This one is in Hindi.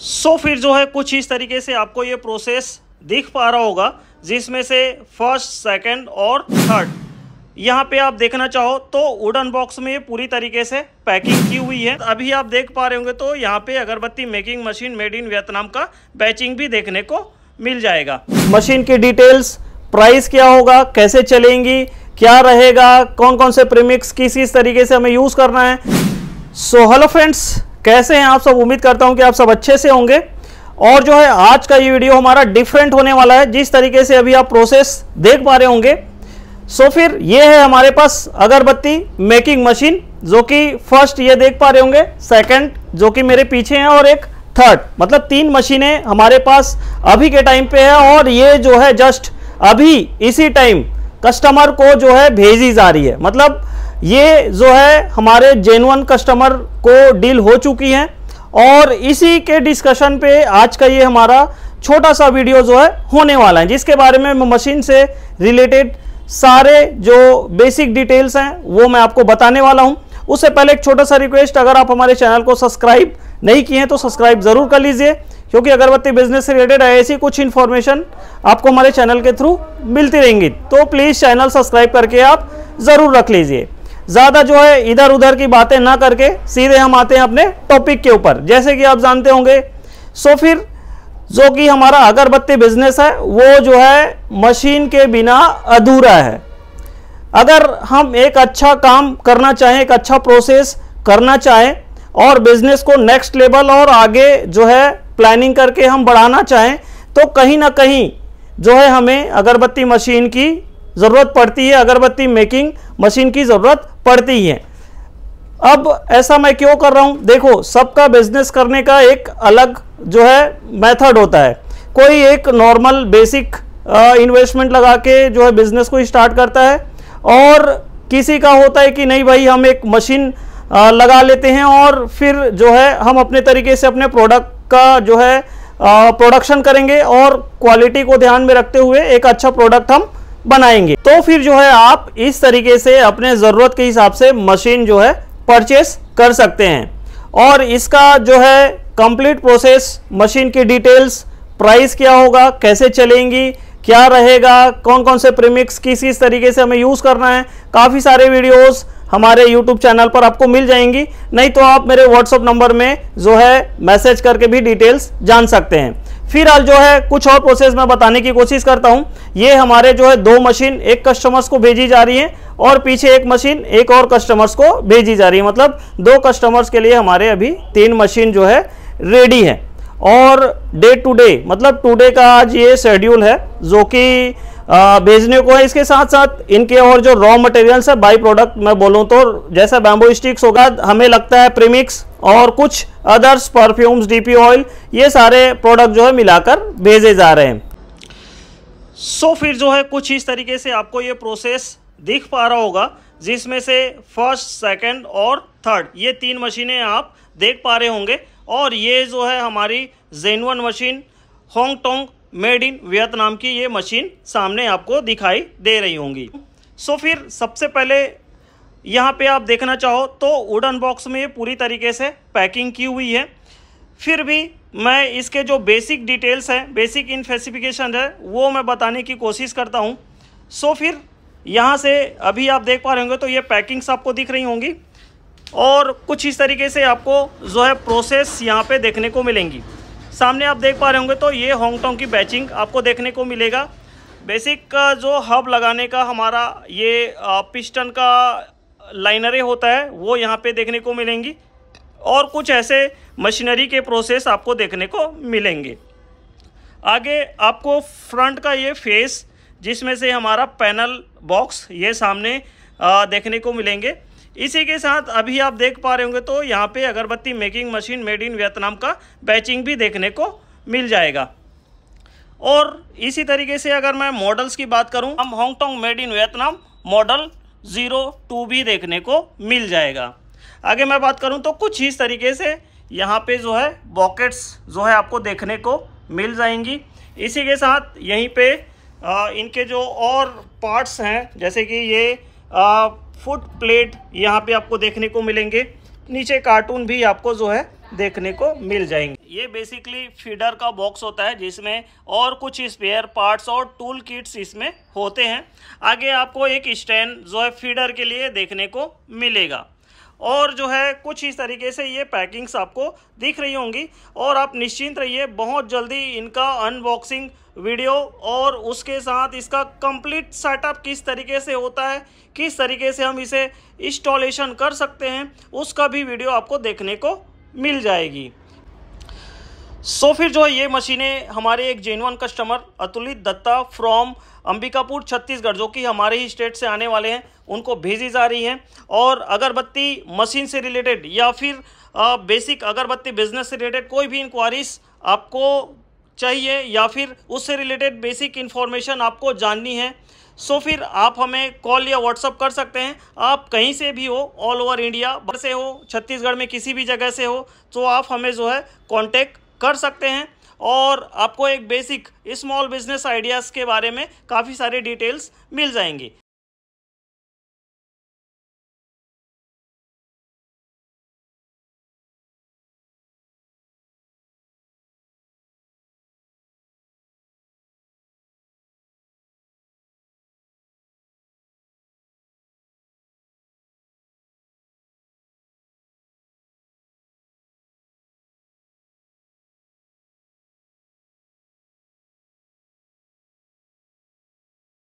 सो so, फिर जो है कुछ इस तरीके से आपको ये प्रोसेस दिख पा रहा होगा जिसमें से फर्स्ट सेकंड और थर्ड यहाँ पे आप देखना चाहो तो वुडन बॉक्स में ये पूरी तरीके से पैकिंग की हुई है अभी आप देख पा रहे होंगे तो यहाँ पे agarbatti making machine made in Vietnam का बैचिंग भी देखने को मिल जाएगा मशीन की डिटेल्स प्राइस क्या होगा कैसे चलेंगी क्या रहेगा कौन कौन से प्रीमिक्स किस किस तरीके से हमें यूज़ करना है सो हेलो फ्रेंड्स कैसे हैं आप सब उम्मीद करता हूं कि आप सब अच्छे से होंगे और जो है आज का ये वीडियो हमारा डिफरेंट होने वाला है जिस तरीके से अभी आप प्रोसेस देख पा रहे होंगे सो फिर ये है हमारे पास अगरबत्ती मेकिंग मशीन जो कि फर्स्ट ये देख पा रहे होंगे सेकंड जो कि मेरे पीछे हैं और एक थर्ड मतलब तीन मशीनें हमारे पास अभी के टाइम पे है और ये जो है जस्ट अभी इसी टाइम कस्टमर को जो है भेजी जा रही है मतलब ये जो है हमारे जेनुअन कस्टमर को डील हो चुकी हैं और इसी के डिस्कशन पे आज का ये हमारा छोटा सा वीडियो जो है होने वाला है जिसके बारे में मशीन से रिलेटेड सारे जो बेसिक डिटेल्स हैं वो मैं आपको बताने वाला हूँ उससे पहले एक छोटा सा रिक्वेस्ट अगर आप हमारे चैनल को सब्सक्राइब नहीं किए हैं तो सब्सक्राइब ज़रूर कर लीजिए क्योंकि अगरबत्ती बिजनेस से रिलेटेड ऐसी कुछ इन्फॉर्मेशन आपको हमारे चैनल के थ्रू मिलती रहेंगी तो प्लीज़ चैनल सब्सक्राइब करके आप ज़रूर रख लीजिए ज़्यादा जो है इधर उधर की बातें ना करके सीधे हम आते हैं अपने टॉपिक के ऊपर जैसे कि आप जानते होंगे सो फिर जो कि हमारा अगरबत्ती बिजनेस है वो जो है मशीन के बिना अधूरा है अगर हम एक अच्छा काम करना चाहें एक अच्छा प्रोसेस करना चाहें और बिजनेस को नेक्स्ट लेवल और आगे जो है प्लानिंग करके हम बढ़ाना चाहें तो कहीं ना कहीं जो है हमें अगरबत्ती मशीन की ज़रूरत पड़ती है अगरबत्ती मेकिंग मशीन की ज़रूरत पड़ती हैं अब ऐसा मैं क्यों कर रहा हूँ देखो सबका बिजनेस करने का एक अलग जो है मेथड होता है कोई एक नॉर्मल बेसिक इन्वेस्टमेंट लगा के जो है बिजनेस को स्टार्ट करता है और किसी का होता है कि नहीं भाई हम एक मशीन लगा लेते हैं और फिर जो है हम अपने तरीके से अपने प्रोडक्ट का जो है प्रोडक्शन करेंगे और क्वालिटी को ध्यान में रखते हुए एक अच्छा प्रोडक्ट हम बनाएंगे तो फिर जो है आप इस तरीके से अपने ज़रूरत के हिसाब से मशीन जो है परचेस कर सकते हैं और इसका जो है कंप्लीट प्रोसेस मशीन की डिटेल्स प्राइस क्या होगा कैसे चलेंगी क्या रहेगा कौन कौन से प्रीमिक्स किस किस तरीके से हमें यूज़ करना है काफ़ी सारे वीडियोस हमारे यूट्यूब चैनल पर आपको मिल जाएंगी नहीं तो आप मेरे व्हाट्सएप नंबर में जो है मैसेज करके भी डिटेल्स जान सकते हैं फिर आज जो है कुछ और प्रोसेस मैं बताने की कोशिश करता हूँ ये हमारे जो है दो मशीन एक कस्टमर्स को भेजी जा रही है और पीछे एक मशीन एक और कस्टमर्स को भेजी जा रही है मतलब दो कस्टमर्स के लिए हमारे अभी तीन मशीन जो है रेडी है और डे टू डे मतलब टुडे का आज ये शेड्यूल है जो कि भेजने को है इसके साथ साथ इनके और जो रॉ मटेरियल्स है बाई प्रोडक्ट मैं बोलूँ तो जैसा बैम्बो स्टिक्स होगा हमें लगता है प्रीमिक्स और कुछ अदर्स परफ्यूम्स डीपी ऑयल ये सारे प्रोडक्ट जो है मिलाकर भेजे जा रहे हैं सो so, फिर जो है कुछ इस तरीके से आपको ये प्रोसेस दिख पा रहा होगा जिसमें से फर्स्ट सेकंड और थर्ड ये तीन मशीनें आप देख पा रहे होंगे और ये जो है हमारी genuine machine Hong Tong made in Vietnam की ये मशीन सामने आपको दिखाई दे रही होंगी सो फिर सबसे पहले यहाँ पे आप देखना चाहो तो वुडन बॉक्स में ये पूरी तरीके से पैकिंग की हुई है फिर भी मैं इसके जो बेसिक डिटेल्स हैं बेसिक इन स्पेसिफिकेशन है वो मैं बताने की कोशिश करता हूँ सो फिर यहाँ से अभी आप देख पा रहे होंगे तो ये पैकिंग्स आपको दिख रही होंगी और कुछ इस तरीके से आपको जो है प्रोसेस यहाँ पे देखने को मिलेंगी सामने आप देख पा रहे होंगे तो ये होंगटोंग की बैचिंग आपको देखने को मिलेगा बेसिक जो हब लगाने का हमारा ये पिस्टन का लाइनरें होता है वो यहाँ पे देखने को मिलेंगी और कुछ ऐसे मशीनरी के प्रोसेस आपको देखने को मिलेंगे आगे आपको फ्रंट का ये फेस जिसमें से हमारा पैनल बॉक्स ये सामने देखने को मिलेंगे इसी के साथ अभी आप देख पा रहे होंगे तो यहाँ पे agarbatti making machine made in Vietnam का बैचिंग भी देखने को मिल जाएगा और इसी तरीके से अगर मैं मॉडल्स की बात करूँ हम Hongtong made in Vietnam model zero two भी देखने को मिल जाएगा आगे मैं बात करूँ तो कुछ इस तरीके से यहाँ पे जो है बॉकेट्स जो है आपको देखने को मिल जाएंगी इसी के साथ यहीं पे आ, इनके जो और पार्ट्स हैं जैसे कि ये फुट प्लेट यहाँ पे आपको देखने को मिलेंगे नीचे कार्टून भी आपको जो है देखने को मिल जाएंगे ये बेसिकली फीडर का बॉक्स होता है जिसमें और कुछ स्पेयर पार्ट्स और टूल किट्स इसमें होते हैं आगे आपको एक स्टैंड जो है फीडर के लिए देखने को मिलेगा और जो है कुछ इस तरीके से ये पैकिंग्स आपको दिख रही होंगी और आप निश्चिंत रहिए बहुत जल्दी इनका अनबॉक्सिंग वीडियो और उसके साथ इसका कंप्लीट सेटअप किस तरीके से होता है किस तरीके से हम इसे इंस्टॉलेशन कर सकते हैं उसका भी वीडियो आपको देखने को मिल जाएगी सो so, फिर जो है ये मशीनें हमारे एक जेनवन कस्टमर अतुलित दत्ता फ्रॉम अंबिकापुर छत्तीसगढ़ जो कि हमारे ही स्टेट से आने वाले हैं उनको भेजी जा रही हैं और अगरबत्ती मशीन से रिलेटेड या फिर आ, बेसिक अगरबत्ती बिजनेस से रिलेटेड कोई भी इंक्वायरीज आपको चाहिए या फिर उससे रिलेटेड बेसिक इन्फॉर्मेशन आपको जाननी है सो फिर आप हमें कॉल या व्हाट्सअप कर सकते हैं आप कहीं से भी हो ऑल ओवर इंडिया से हो छत्तीसगढ़ में किसी भी जगह से हो तो आप हमें जो है कॉन्टेक्ट कर सकते हैं और आपको एक बेसिक स्मॉल बिजनेस आइडियाज़ के बारे में काफ़ी सारे डिटेल्स मिल जाएंगी